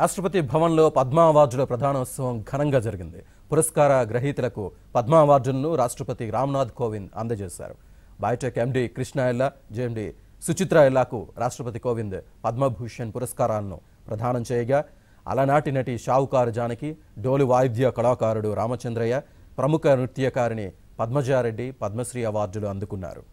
రాష్ట్రపతి భవన్లో పద్మ అవార్డుల ప్రధానోత్సవం ఘనంగా జరిగింది పురస్కార గ్రహీతలకు పద్మ అవార్డులను రాష్ట్రపతి రామ్నాథ్ కోవింద్ అందజేశారు బయోటెక్ ఎండి కృష్ణ ఎల్లా జేఎండి సుచిత్ర ఎల్లాకు రాష్ట్రపతి కోవింద్ పద్మభూషణ్ పురస్కారాలను ప్రదానం చేయగా అలనాటి నటి షావుకారు జానకి డోలు వాయిద్య కళాకారుడు రామచంద్రయ్య ప్రముఖ నృత్యకారిణి పద్మజారెడ్డి పద్మశ్రీ అవార్డులు అందుకున్నారు